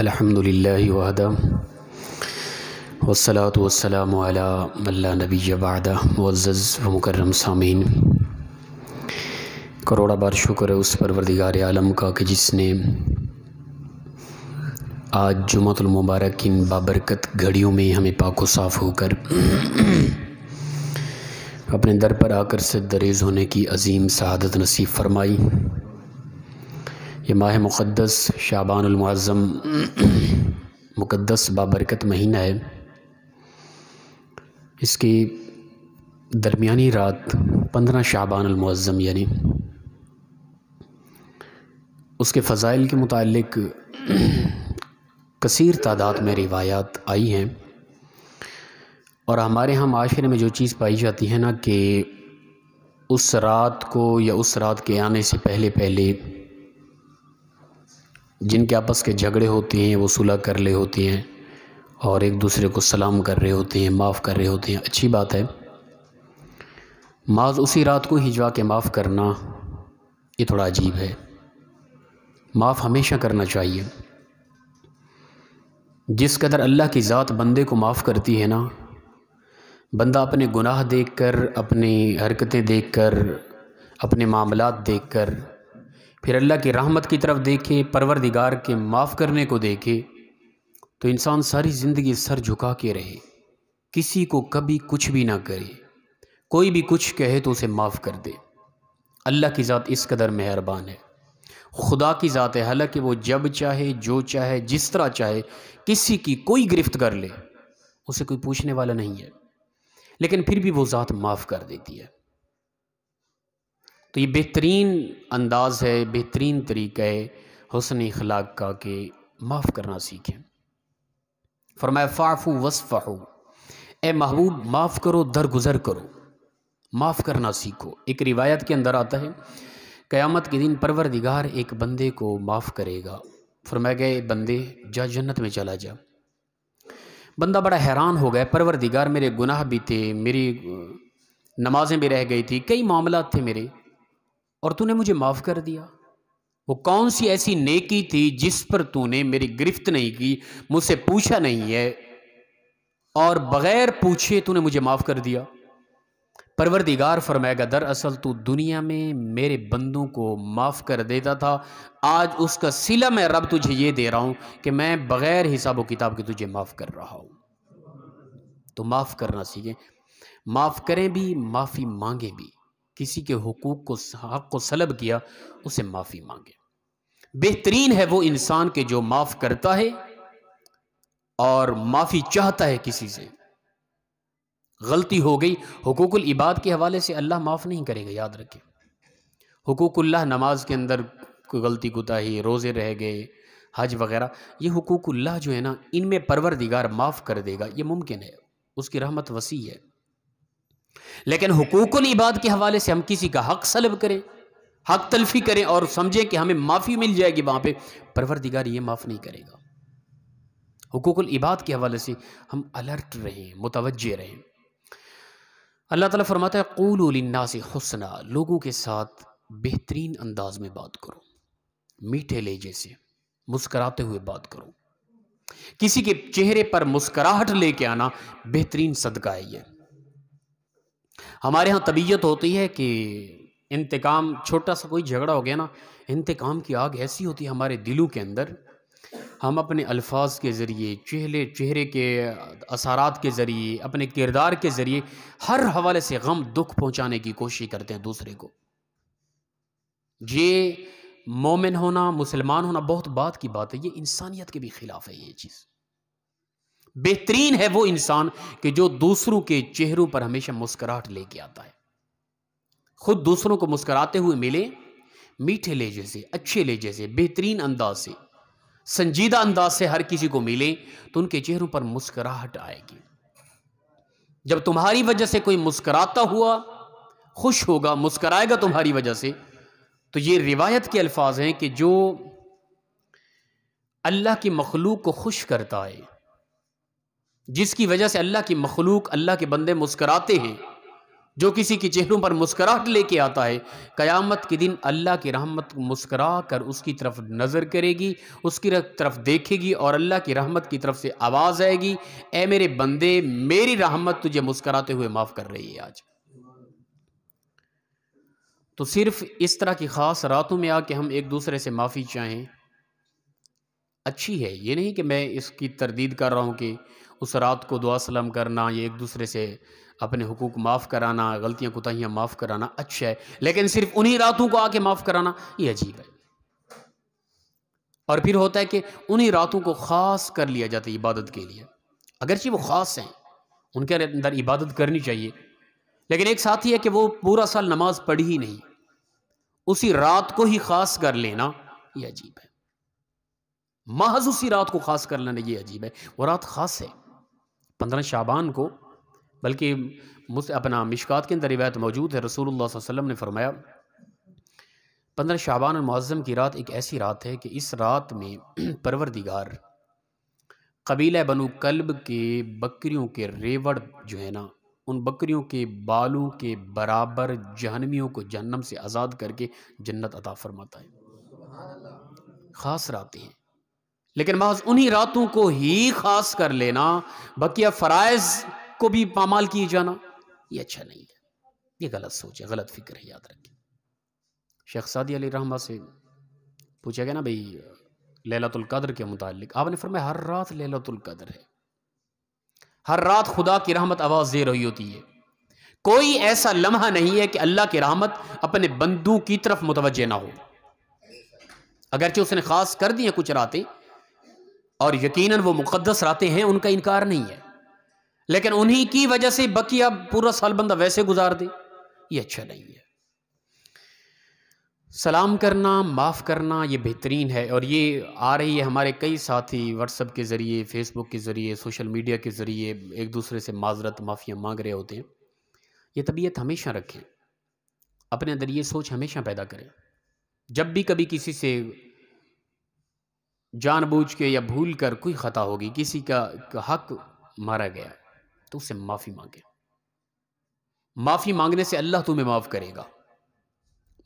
अलहमदिल्लादा वसलात वसलाम नबी بعده वज़ ومكرم سامعين करोड़ा बार शुक्र है उस परवरदिगार आलम का कि जिसने आज की इन बाबरकत घड़ियों में हमें पाको साफ़ होकर अपने दर पर आकर से दरेज़ होने की अजीम शहादत नसीब फरमाई ये माह मुक़दस शाबानमज़म मुक़दस बाबरकत महीना है इसकी दरमिया रात पंद्रह शाबानमज़म यानी उसके फ़ज़ाइल के मतलब कसर तादाद में रिवायात आई हैं और हमारे यहाँ माशरे में जो चीज़ पाई जाती है ना कि उस रात को या उस रात के आने से पहले पहले जिनके आपस के झगड़े होते हैं वो सुलह कर ले होती हैं और एक दूसरे को सलाम कर रहे होते हैं माफ़ कर रहे होते हैं अच्छी बात है माज उसी रात को हिजवा के माफ़ करना ये थोड़ा अजीब है माफ़ हमेशा करना चाहिए जिस कदर अल्लाह की ज़ात बंदे को माफ़ करती है ना बंदा अपने गुनाह देखकर अपनी हरकतें देखकर अपने मामलात देखकर फिर अल्लाह की रहमत की तरफ देखे परवरदिगार के माफ़ करने को देखे तो इंसान सारी ज़िंदगी सर झुका के रहे किसी को कभी कुछ भी ना करे कोई भी कुछ कहे तो उसे माफ़ कर दे अल्लाह की ज़ात इस कदर मेहरबान है खुदा की ज़ात है हालांकि वो जब चाहे जो चाहे जिस तरह चाहे किसी की कोई गिरफ्त कर ले उसे कोई पूछने वाला नहीं है लेकिन फिर भी वो ज़ात माफ़ कर देती है तो ये बेहतरीन अंदाज़ है बेहतरीन तरीका है हसन अखलाक का कि माफ़ करना सीखें फरमाए फ़ाफ़ू वसफ़ाहू ए महबूब माफ़ करो दरगुजर करो माफ़ करना सीखो एक रिवायत के अंदर आता है क़यामत के दिन परवर दिगार एक बंदे को माफ़ करेगा फरमाए गए बंदे जा जन्नत में चला जा बंदा बड़ा हैरान हो गया परवर दिगार मेरे गुनाह भी थे मेरी नमाजें भी रह गई थी कई मामला थे मेरे और तूने मुझे माफ़ कर दिया वो कौन सी ऐसी नेकी थी जिस पर तूने मेरी गिरफ्त नहीं की मुझसे पूछा नहीं है और बगैर पूछे तूने मुझे माफ़ कर दिया परवरदिगार फरमाएगा दरअसल तू दुनिया में मेरे बंदों को माफ़ कर देता था आज उसका सिला मैं रब तुझे ये दे रहा हूं कि मैं बग़ैर हिसाब किताब के तुझे माफ़ कर रहा हूं तो माफ़ करना सीखे माफ़ करें भी माफ़ी मांगें भी किसी के हकूक़ को हक़ को सलब किया उसे माफ़ी मांगे बेहतरीन है वो इंसान के जो माफ़ करता है और माफ़ी चाहता है किसी से गलती हो गई हकूकुल इबाद के हवाले से अल्लाह माफ़ नहीं करेगा याद हुकूक हकूकुल्लाह नमाज के अंदर कोई गलती कोताही रोज़े रह गए हज वगैरह ये हकूकुल्लाह जो है ना इनमें परवर दिगार माफ़ कर देगा ये मुमकिन है उसकी रहमत वसी है लेकिन हकूक़ुल इबाद के हवाले से हम किसी का हक सलब करें हक तलफी करें और समझें कि हमें माफ़ी मिल जाएगी वहाँ पर परवरदिगार ये माफ़ नहीं करेगा हकूक़ुल इबाद के हवाले से हम अलर्ट रहें मुतवजे रहें अल्लाह ताला फरमाता है कूलना से हसना लोगों के साथ बेहतरीन अंदाज में बात करो मीठे लहजे से मुस्कराते हुए बात करो किसी के चेहरे पर मुस्कराहट लेके आना बेहतरीन सदका है यह हमारे यहाँ तबीयत होती है कि इंतकाम छोटा सा कोई झगड़ा हो गया ना इंतकाम की आग ऐसी होती है हमारे दिलों के अंदर हम अपने अल्फाज के ज़रिए चेहरे चेहरे के असारात के ज़रिए अपने किरदार के ज़रिए हर हवाले से गम दुख पहुँचाने की कोशिश करते हैं दूसरे को ये मोमिन होना मुसलमान होना बहुत बात की बात है ये इंसानियत के भी ख़िलाफ़ है ये चीज़ बेहतरीन है वो इंसान कि जो दूसरों के चेहरों पर हमेशा मुस्कुराहट लेके आता है खुद दूसरों को मुस्कुराते हुए मिले मीठे लहजे से अच्छे लहजे से बेहतरीन अंदाज से संजीदा अंदाज से हर किसी को मिले तो उनके चेहरों पर मुस्कुराहट आएगी जब तुम्हारी वजह से कोई मुस्कराता हुआ खुश होगा मुस्कराएगा तुम्हारी वजह से तो ये रिवायत के अल्फाज हैं कि जो अल्लाह की मखलूक को खुश करता है जिसकी वजह से अल्लाह की मखलूक अल्लाह के बंदे मुस्कराते हैं जो किसी के चेहरों पर मुस्कराहट लेके आता है क़यामत के दिन अल्लाह की रहमत मुस्करा कर उसकी तरफ नज़र करेगी उसकी तरफ देखेगी और अल्लाह की रहमत की तरफ से आवाज़ आएगी ए मेरे बंदे मेरी रहमत तुझे मुस्कराते हुए माफ़ कर रही है आज तो सिर्फ इस तरह की ख़ास रातों में आके हम एक दूसरे से माफ़ी चाहें अच्छी है ये नहीं कि मैं इसकी तरदीद कर रहा हूँ कि उस रात को दुआ सलाम करना ये एक दूसरे से अपने हकूक़ माफ़ कराना गलतियाँ कोताहियाँ माफ़ कराना अच्छा है लेकिन सिर्फ उन्हीं रातों को आके माफ़ कराना ये अजीब है और फिर होता है कि उन्हीं रातों को ख़ास कर लिया जाता है इबादत के लिए अगरचे वो ख़ास हैं उनके अंदर इबादत करनी चाहिए लेकिन एक साथ ही है कि वो पूरा साल नमाज पढ़ी ही नहीं उसी रात को ही ख़ास कर लेना ये अजीब है महज उसी रात को ख़ास कर लेना ये अजीब है वो रात ख़ास है पंद्रह शाबान को बल्कि मुझसे अपना मिशकात के अंदर रिवायत मौजूद है रसूल वसम ने फरमाया पंद्रह शाबान मुआज़म की रात एक ऐसी रात है कि इस रात में परवरदिगार कबीला बनु कल्ब के बकरियों के रेवड़ जो है ना उन बकरियों के बालों के बराबर जहनवियों को जहनम से आज़ाद करके जन्नत अता फरमाता है ख़ास रातें हैं लेकिन महज उन्हीं रातों को ही खास कर लेना बकिया फ़राइज को भी पामाल किए जाना ये अच्छा नहीं है ये गलत सोच है गलत फिक्र है याद रखिए शेख सादी अली रहमा से पूछा गया ना भाई ललतुल्कद्र के मुतालिक आपने फरमाया हर रात ललतुल्कद्र है हर रात खुदा की रहमत आवाज़ दे रही होती है कोई ऐसा लम्हा नहीं है कि अल्लाह की रहमत अपने बंदू की तरफ मुतवजह ना हो अगरचे उसने खास कर दी है कुछ रातें और यकीनन वो मुकद्दस रातें हैं उनका इनकार नहीं है लेकिन उन्हीं की वजह से बकिया पूरा साल बंदा वैसे गुजार दे ये अच्छा नहीं है सलाम करना माफ़ करना ये बेहतरीन है और ये आ रही है हमारे कई साथी व्हाट्सअप के ज़रिए फेसबुक के ज़रिए सोशल मीडिया के ज़रिए एक दूसरे से माजरत माफिया मांग रहे होते हैं ये तबीयत हमेशा रखें अपने अंदर ये सोच हमेशा पैदा करें जब भी कभी किसी से जानबूझ के या भूल कर कोई ख़ता होगी किसी का, का हक मारा गया तो उससे माफ़ी मांगे माफ़ी मांगने से अल्लाह तुम्हें माफ़ करेगा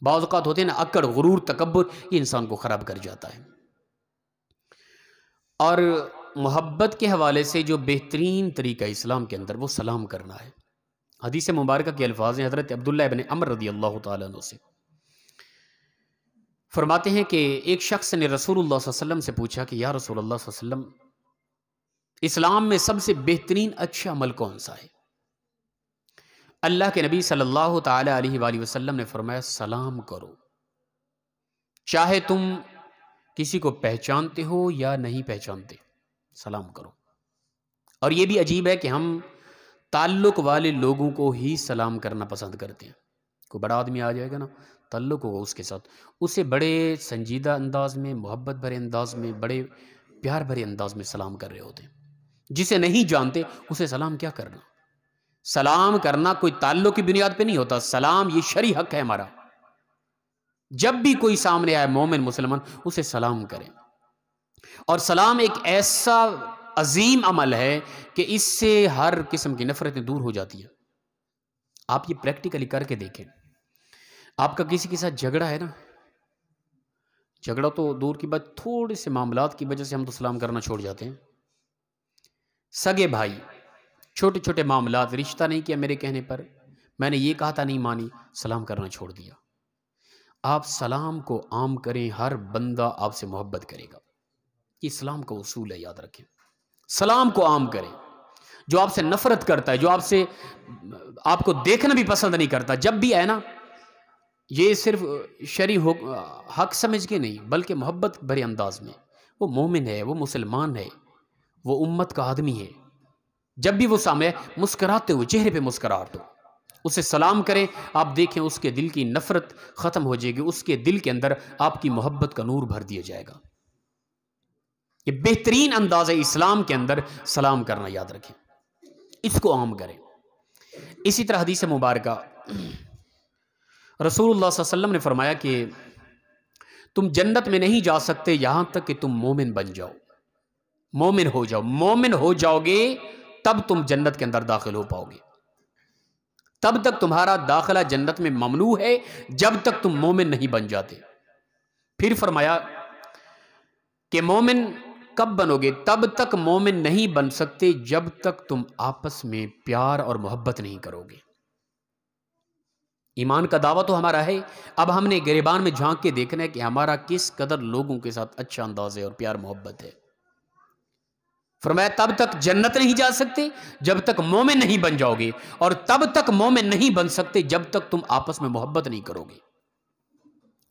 बाज़ात होते हैं ना अकड़ गुरूर तकबर ये इंसान को ख़राब कर जाता है और मोहब्बत के हवाले से जो बेहतरीन तरीका इस्लाम के अंदर वो सलाम करना है हदीस मुबारक के अल्फाज हैं हज़रत अब्दुल्ला इबन अमर रदी अल्लाह तु से फरमाते हैं कि एक शख्स ने रसूल वसल्लम से पूछा कि या रसूल वसल्लम इस्लाम में सबसे बेहतरीन अच्छा अमल कौन सा है अल्लाह के नबी सल्लल्लाहु अलैहि वसल्लम ने फरमाया सलाम करो चाहे तुम किसी को पहचानते हो या नहीं पहचानते सलाम करो और ये भी अजीब है कि हम ताल्लुक वाले लोगों को ही सलाम करना पसंद करते हैं कोई बड़ा आदमी आ जाएगा ना तल्लुक होगा उसके साथ उसे बड़े संजीदा अंदाज में मोहब्बत भरे अंदाज में बड़े प्यार भरे अंदाज में सलाम कर रहे होते हैं जिसे नहीं जानते उसे सलाम क्या करना सलाम करना कोई ताल्लुक की बुनियाद पे नहीं होता सलाम ये शरी हक है हमारा जब भी कोई सामने आए मोमिन मुसलमान उसे सलाम करें और सलाम एक ऐसा अजीम अमल है कि इससे हर किस्म की नफरतें दूर हो जाती है आप ये प्रैक्टिकली करके देखें आपका किसी के साथ झगड़ा है ना झगड़ा तो दूर की बात थोड़े से मामला की वजह से हम तो सलाम करना छोड़ जाते हैं सगे भाई छोटे छोटे मामला रिश्ता नहीं किया मेरे कहने पर मैंने ये कहा था नहीं मानी सलाम करना छोड़ दिया आप सलाम को आम करें हर बंदा आपसे मोहब्बत करेगा ये सलाम का उसूल है याद रखें सलाम को आम करें जो आपसे नफरत करता है जो आपसे आपको देखना भी पसंद नहीं करता जब भी है ना ये सिर्फ शरी हो हक समझ के नहीं बल्कि मोहब्बत भरे अंदाज में वो मोमिन है वो मुसलमान है वो उम्मत का आदमी है जब भी वो सामने मुस्कराते हुए चेहरे पे मुस्कराहट हो उसे सलाम करें आप देखें उसके दिल की नफ़रत ख़त्म हो जाएगी उसके दिल के अंदर आपकी मोहब्बत का नूर भर दिया जाएगा ये बेहतरीन अंदाज है इस्लाम के अंदर सलाम करना याद रखें इसको आम करें इसी तरह हदीस मुबारक रसूल वसल्लम ने फरमाया कि तुम जन्नत में नहीं जा सकते यहाँ तक कि तुम मोमिन बन जाओ मोमिन हो जाओ मोमिन हो जाओगे तब तुम जन्नत के अंदर दाखिल हो पाओगे तब तक तुम्हारा दाखिला जन्नत में ममनू है जब तक तुम मोमिन नहीं बन जाते फिर फरमाया कि मोमिन कब बनोगे तब तक मोमिन नहीं बन सकते जब तक तुम आपस में प्यार और मोहब्बत नहीं करोगे ईमान का दावा तो हमारा है अब हमने गरीबान में झांक के देखना है कि हमारा किस कदर लोगों के साथ अच्छा अंदाज है और प्यार मोहब्बत है फरमाया तब तक जन्नत नहीं जा सकते जब तक मोमिन नहीं बन जाओगे और तब तक मोमिन नहीं बन सकते जब तक तुम आपस में मोहब्बत नहीं करोगे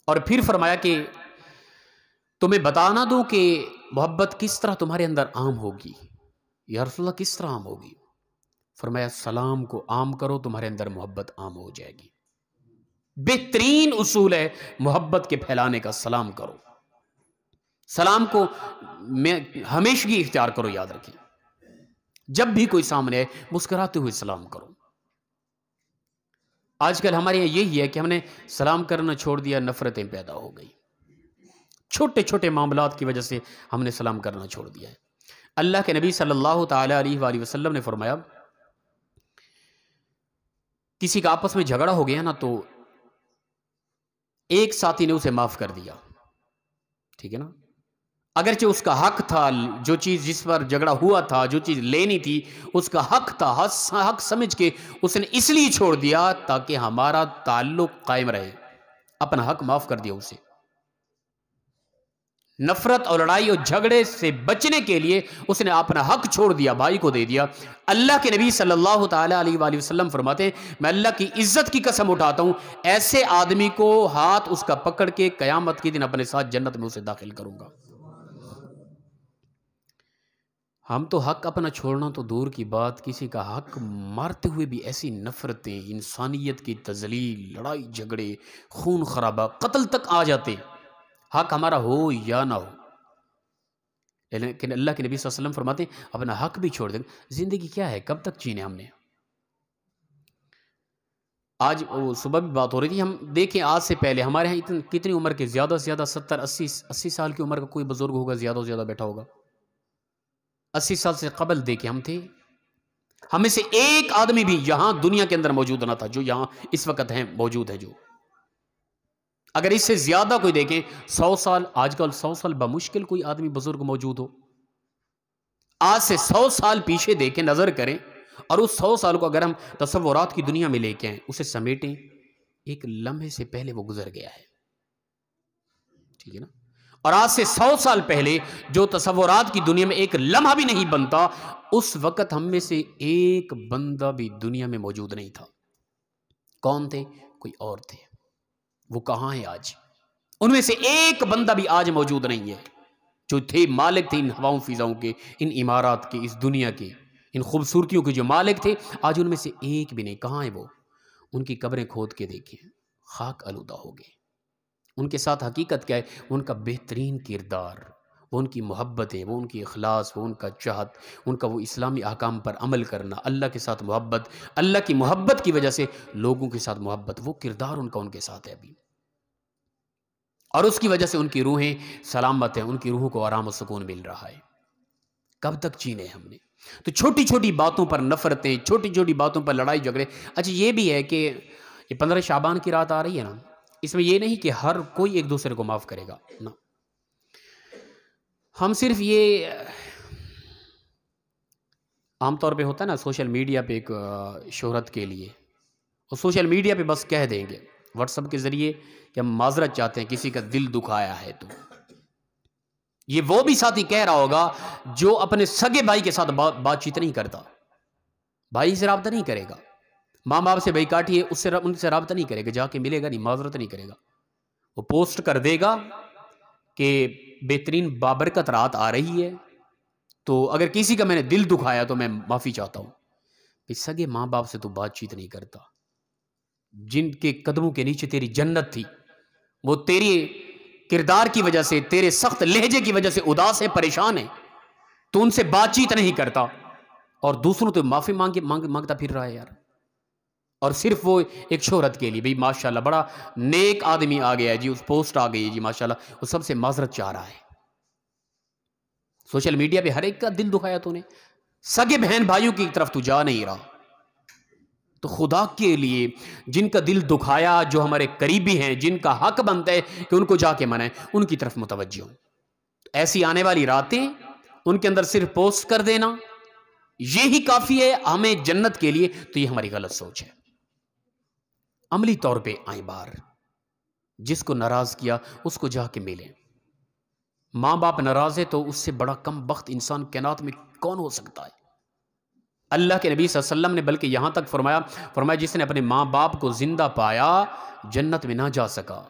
और फिर फरमाया कि तुम्हें बताना दो कि मोहब्बत किस तरह तुम्हारे अंदर आम होगी या किस तरह आम होगी फरमाया सलाम को आम करो तुम्हारे अंदर मोहब्बत आम हो जाएगी बेहतरीन उसूल है मोहब्बत के फैलाने का सलाम करो सलाम को मैं हमेशगी इख्तियार करो याद रखिए जब भी कोई सामने आए मुस्कराते हुए सलाम करो आजकल हमारे यहां यही है कि हमने सलाम करना छोड़ दिया नफरतें पैदा हो गई छोटे छोटे मामला की वजह से हमने सलाम करना छोड़ दिया है अल्लाह के नबी सल्लल्लाहु अलैहि वसल्लम ने फरमाया किसी का आपस में झगड़ा हो गया ना तो एक साथी ने उसे माफ कर दिया ठीक है ना अगरचे उसका हक था जो चीज जिस पर झगड़ा हुआ था जो चीज लेनी थी उसका हक था हक समझ के उसने इसलिए छोड़ दिया ताकि हमारा ताल्लुक कायम रहे अपना हक माफ कर दिया उसे नफरत और लड़ाई और झगड़े से बचने के लिए उसने अपना हक छोड़ दिया भाई को दे दिया अल्लाह के नबी सल्लल्लाहु अलैहि वसल्लम फरमाते मैं अल्लाह की इज्जत की कसम उठाता हूँ ऐसे आदमी को हाथ उसका पकड़ के कयामत के दिन अपने साथ जन्नत में उसे दाखिल करूंगा हम तो हक अपना छोड़ना तो दूर की बात किसी का हक मारते हुए भी ऐसी नफरतें इंसानियत की तजलील लड़ाई झगड़े खून खराबा कत्ल तक आ जाते हैं हक हमारा हो या ना हो लेकिन अल्लाह के नबी वसल्लम फरमाते हैं अपना हक भी छोड़ देंगे ज़िंदगी क्या है कब तक जीने हमने आज सुबह भी बात हो रही थी हम देखें आज से पहले हमारे यहाँ कितनी उम्र के ज़्यादा से ज़्यादा सत्तर अस्सी अस्सी साल की उम्र का कोई बुज़ुर्ग होगा ज़्यादा से ज़्यादा बैठा होगा अस्सी साल से कबल देखे हम थे हमें से एक आदमी भी यहाँ दुनिया के अंदर मौजूद ना था जो यहाँ इस वक्त हैं मौजूद है जो अगर इससे ज्यादा कोई देखें सौ साल आजकल सौ साल बमुश्किल कोई आदमी बुजुर्ग मौजूद हो आज से सौ साल पीछे देखें नजर करें और उस सौ साल को अगर हम तस्वरत की दुनिया में लेके आए उसे समेटें एक लम्हे से पहले वो गुजर गया है ठीक है ना और आज से सौ साल पहले जो तस्वरत की दुनिया में एक लम्हा भी नहीं बनता उस वक़्त हम में से एक बंदा भी दुनिया में मौजूद नहीं था कौन थे कोई और थे वो कहाँ है आज उनमें से एक बंदा भी आज मौजूद नहीं है जो थे मालिक थे इन हवाओं फिजाओं के इन इमारात के इस दुनिया के इन खूबसूरतियों के जो मालिक थे आज उनमें से एक भी नहीं कहाँ है वो उनकी कब्रें खोद के देखें खाक आलूदा हो गए उनके साथ हकीकत क्या है उनका बेहतरीन किरदार वो उनकी मोहब्बतें वो उनकी अखलास वो उनका चाहत उनका वो इस्लामी अहकाम पर अमल करना अल्लाह के साथ मोहब्बत अल्लाह की मोहब्बत की वजह से लोगों के साथ मोहब्बत वो किरदार उनका उनके साथ है अभी और उसकी वजह से उनकी रूहें सलामत हैं उनकी रूहों को आराम और सुकून मिल रहा है कब तक चीने हमने तो छोटी छोटी बातों पर नफरतें छोटी छोटी बातों पर लड़ाई झगड़े अच्छा ये भी है कि ये पंद्रह शाबान की रात आ रही है ना इसमें यह नहीं कि हर कोई एक दूसरे को माफ़ करेगा ना हम सिर्फ ये आमतौर पे होता है ना सोशल मीडिया पे एक शोहरत के लिए और सोशल मीडिया पे बस कह देंगे व्हाट्सअप के ज़रिए कि हम माजरत चाहते हैं किसी का दिल दुखाया है तो ये वो भी साथी कह रहा होगा जो अपने सगे भाई के साथ बा, बातचीत नहीं करता भाई से रबता नहीं करेगा माँ बाप से भाई काटिए उससे उनसे रबता नहीं करेगा जाके मिलेगा नहीं माजरत नहीं करेगा वो पोस्ट कर देगा कि बेहतरीन बाबरकत रात आ रही है तो अगर किसी का मैंने दिल दुखाया तो मैं माफ़ी चाहता हूँ भाई सगे माँ बाप से तो बातचीत नहीं करता जिनके कदमों के नीचे तेरी जन्नत थी वो तेरी किरदार की वजह से तेरे सख्त लहजे की वजह से उदास है परेशान है तो उनसे बातचीत नहीं करता और दूसरों तो माफ़ी मांगे मांग मांगता फिर रहा है यार और सिर्फ वो एक शोहरत के लिए भाई माशाल्लाह बड़ा नेक आदमी आ गया है जी उस पोस्ट आ गई है जी माशाल्लाह वो सबसे माजरत चाह रहा है सोशल मीडिया पे हर एक का दिल दुखाया तूने सगे बहन भाइयों की तरफ तू जा नहीं रहा तो खुदा के लिए जिनका दिल दुखाया जो हमारे करीबी हैं जिनका हक बनता है कि उनको जाके मनाए उनकी तरफ मुतवजह ऐसी आने वाली रातें उनके अंदर सिर्फ पोस्ट कर देना ये ही काफ़ी है हमें जन्नत के लिए तो ये हमारी गलत सोच है अमली तौर पे आए बार जिसको नाराज़ किया उसको जाके मिलें माँ बाप नाराज़ है तो उससे बड़ा कम वक्त इंसान कैनात में कौन हो सकता है अल्लाह के नबी वसल्लम ने बल्कि यहां तक फरमाया फरमाया जिसने अपने माँ बाप को ज़िंदा पाया जन्नत में ना जा सका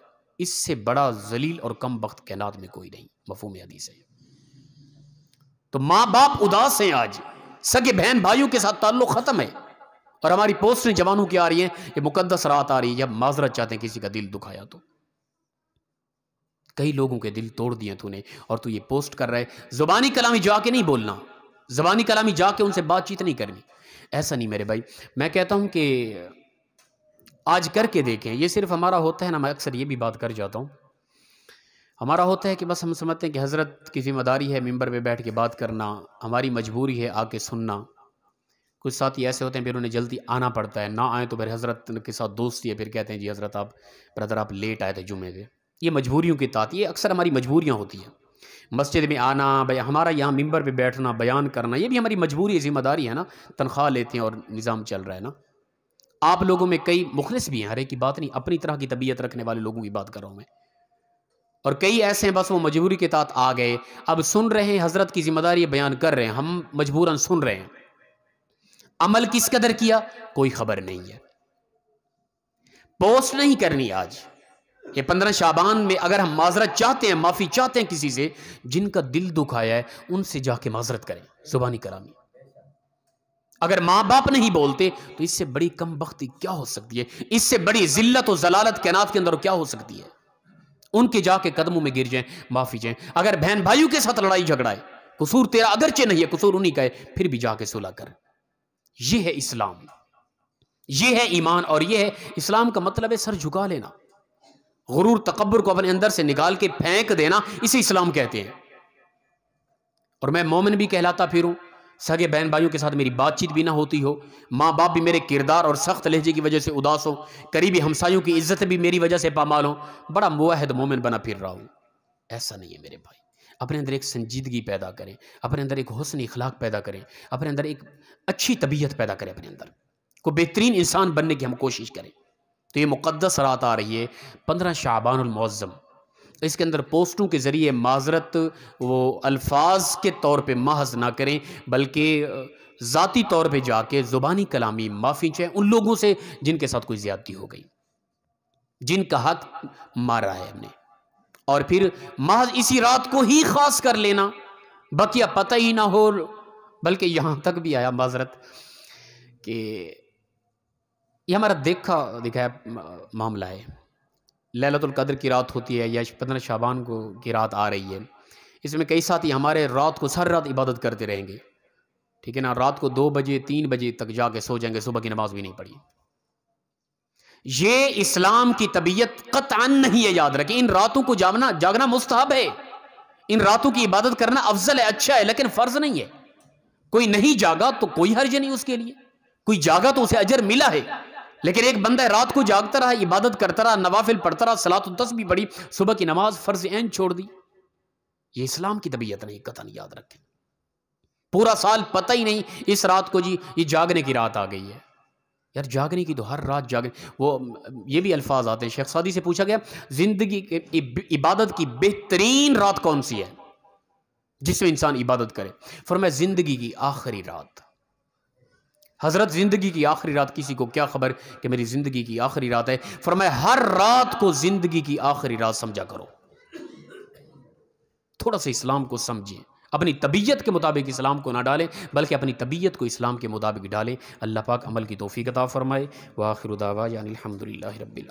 इससे बड़ा जलील और कम वक्त कैनात में कोई नहीं मफूम अदीस है तो माँ बाप उदास हैं आज सगे बहन भाइयों के साथ ताल्लुक ख़त्म है और हमारी पोस्टें जवानों की आ रही हैं ये मुकदस रात आ रही है जब माजरत चाहते हैं किसी का दिल दुखाया तो कई लोगों के दिल तोड़ दिए तूने और तू ये पोस्ट कर रहा है जुबानी कलामी जाके नहीं बोलना जबानी कलामी जाके उनसे बातचीत नहीं करनी ऐसा नहीं मेरे भाई मैं कहता हूं कि आज करके देखें ये सिर्फ हमारा होता है ना मैं अक्सर ये भी बात कर जाता हूं हमारा होता है कि बस हम समझते हैं कि हज़रत की ज़िम्मेदारी है मेंबर में बैठ के बात करना हमारी मजबूरी है आके सुनना कुछ साथी ऐसे होते हैं फिर उन्हें जल्दी आना पड़ता है ना आए तो फिर हज़रत के साथ दोस्ती है फिर कहते हैं जी हज़रत आप ब्रदर आप लेट आए थे जुमे के ये मजबूरियों की तात ये अक्सर हमारी मजबूरियाँ होती हैं मस्जिद में आना भाई हमारा यहाँ मंबर पर बैठना बयान करना ये भी हमारी मजबूरी ज़िम्मेदारी है ना तनख्वाह लेते हैं और निज़ाम चल रहा है ना आप लोगों में कई मुखलिस भी हैं हर एक की बात नहीं अपनी तरह की तबीयत रखने वाले लोगों की बात कर रहा हूँ मैं और कई ऐसे हैं बस वो मजबूरी के तहत आ गए अब सुन रहे हैं हज़रत की जिम्मेदारी बयान कर रहे हैं हम मजबूरन सुन रहे हैं अमल किस कदर किया कोई खबर नहीं है पोस्ट नहीं करनी आज ये पंद्रह शाबान में अगर हम माजरत चाहते हैं माफ़ी चाहते हैं किसी से जिनका दिल दुखाया है उनसे जाके माजरत करें जुबानी करामी अगर मां बाप नहीं बोलते तो इससे बड़ी कम बख्ती क्या हो सकती है इससे बड़ी जिल्लत और जलालत कैनात के अंदर क्या हो सकती है उनके जाके कदमों में गिर जाए माफ़ी जाए अगर बहन भाइयों के साथ लड़ाई झगड़ा है कसूर तेरा अगरचे नहीं है कसूर उन्हीं का है फिर भी जाके सुलह कर ये है इस्लाम ये है ईमान और ये है इस्लाम का मतलब है सर झुका लेना गुरूर तकबर को अपने अंदर से निकाल के फेंक देना इसे इस्लाम कहते हैं और मैं मोमिन भी कहलाता फिर हूं सगे बहन भाइयों के साथ मेरी बातचीत भी ना होती हो माँ बाप भी मेरे किरदार और सख्त लहजे की वजह से उदास हो करीबी हमसायों की इज्जत भी मेरी वजह से पामाल हो बड़ा मुहद मोमिन बना फिर रहा हूं ऐसा नहीं है मेरे भाई अपने अंदर एक संजीदगी पैदा करें अपने अंदर एक हसन इखलाक पैदा करें अपने अंदर एक अच्छी तबीयत पैदा करें अपने अंदर को बेहतरीन इंसान बनने की हम कोशिश करें तो ये मुक़दस रात आ रही है पंद्रह शाबानमौज़म इसके अंदर पोस्टों के ज़रिए माजरत वो अल्फाज के तौर पर महज ना करें बल्कि ज़ाती तौर पर जाके ज़ुबानी कलामी माफ़ी चाहें उन लोगों से जिनके साथ कोई ज़्यादती हो गई जिनका हक मारा है हमने और फिर महज इसी रात को ही खास कर लेना बकिया पता ही ना हो बल्कि यहां तक भी आया माजरत कि ये हमारा देखा दिखाया मामला है ललतुल कदर की रात होती है या पंद्रह शाबान को की रात आ रही है इसमें कई साथी हमारे रात को सर रात इबादत करते रहेंगे ठीक है ना रात को दो बजे तीन बजे तक जाके सो जाएंगे सुबह की नमाज़ भी नहीं पड़ी ये इस्लाम की तबीयत कतान नहीं है याद रखें इन रातों को जागना जागना मुस्तहब है इन रातों की इबादत करना अफजल है अच्छा है लेकिन फर्ज नहीं है कोई नहीं जागा तो कोई हर्ज नहीं उसके लिए कोई जागा तो उसे अजर मिला है लेकिन एक बंदा रात को जागता रहा इबादत करता रहा नवाफिल पढ़ता रहा सलात उदस भी पढ़ी सुबह की नमाज फर्ज एन छोड़ दी ये इस्लाम की तबीयत नहीं कतन याद रखें पूरा साल पता ही नहीं इस रात को जी ये जागने की रात आ गई है यार जागने की तो हर रात जागे वो ये भी अल्फाज आते हैं शेख सादी से पूछा गया ज़िंदगी इबादत की बेहतरीन रात कौन सी है जिसमें इंसान इबादत करे फरमाया ज़िंदगी की आखिरी रात हज़रत ज़िंदगी की आखिरी रात किसी को क्या खबर कि मेरी ज़िंदगी की आखिरी रात है मैं हर रात को ज़िंदगी की आखिरी रात समझा करो थोड़ा सा इस्लाम को समझिए अपनी तबीयत के मुताबिक इस्लाम को ना डालें बल्कि अपनी तबीयत को इस्लाम के मुताबिक डालें अल्लाह पाक अमल की तोफ़ी कता फ़रमाए वाखिर दावा यानी अलहमदिल्ला रबी